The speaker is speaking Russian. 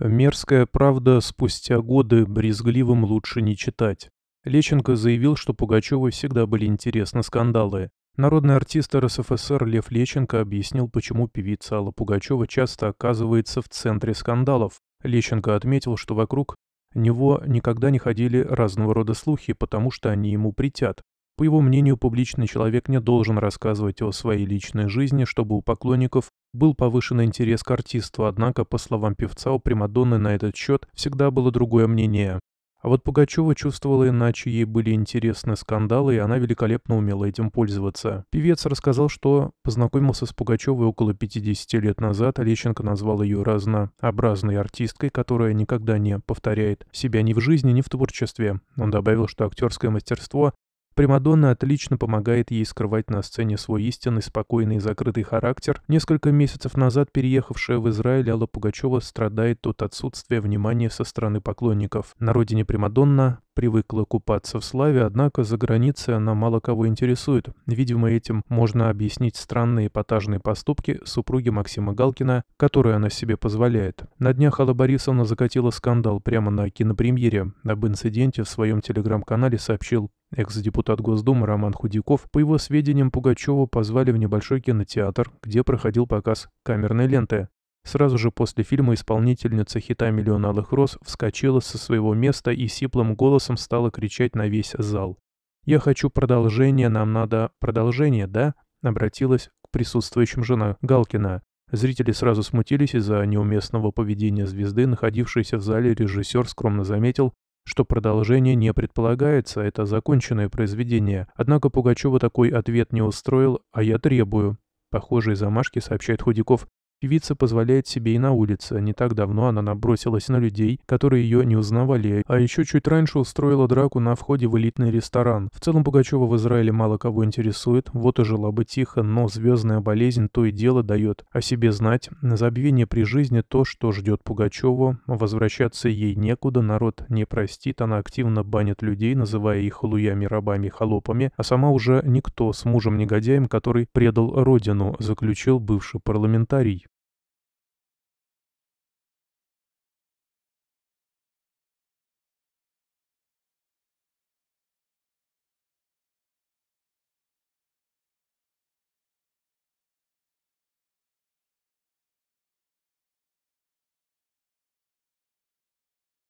Мерзкая правда спустя годы брезгливым лучше не читать. Леченко заявил, что Пугачеву всегда были интересны скандалы. Народный артист РСФСР Лев Леченко объяснил, почему певица Алла Пугачёва часто оказывается в центре скандалов. Леченко отметил, что вокруг него никогда не ходили разного рода слухи, потому что они ему притят. По его мнению, публичный человек не должен рассказывать о своей личной жизни, чтобы у поклонников был повышен интерес к артисту, однако, по словам певца, у Примадонны на этот счет всегда было другое мнение. А вот Пугачева чувствовала иначе, ей были интересны скандалы, и она великолепно умела этим пользоваться. Певец рассказал, что познакомился с Пугачевой около 50 лет назад, а Лещенко назвал ее разнообразной артисткой, которая никогда не повторяет себя ни в жизни, ни в творчестве. Он добавил, что актерское мастерство Примадонна отлично помогает ей скрывать на сцене свой истинный, спокойный и закрытый характер. Несколько месяцев назад переехавшая в Израиль Алла Пугачева страдает от отсутствия внимания со стороны поклонников. На родине Примадонна привыкла купаться в славе, однако за границей она мало кого интересует. Видимо, этим можно объяснить странные эпатажные поступки супруги Максима Галкина, которые она себе позволяет. На днях Алла Борисовна закатила скандал прямо на кинопремьере. Об инциденте в своем телеграм-канале сообщил Экс-депутат Госдумы Роман Худяков, по его сведениям, Пугачева позвали в небольшой кинотеатр, где проходил показ камерной ленты. Сразу же после фильма исполнительница хита «Миллион алых роз» вскочила со своего места и сиплым голосом стала кричать на весь зал. «Я хочу продолжение, нам надо продолжение, да?» обратилась к присутствующим жена Галкина. Зрители сразу смутились из-за неуместного поведения звезды, находившейся в зале режиссер скромно заметил, что продолжение не предполагается, это законченное произведение. Однако Пугачева такой ответ не устроил, а я требую. Похожие замашки, сообщает Худяков, Певица позволяет себе и на улице. Не так давно она набросилась на людей, которые ее не узнавали, а еще чуть раньше устроила драку на входе в элитный ресторан. В целом Пугачева в Израиле мало кого интересует, вот и жила бы тихо, но звездная болезнь то и дело дает о себе знать. На забвение при жизни то, что ждет Пугачева, возвращаться ей некуда, народ не простит, она активно банит людей, называя их халуями, рабами, холопами, а сама уже никто с мужем-негодяем, который предал родину, заключил бывший парламентарий.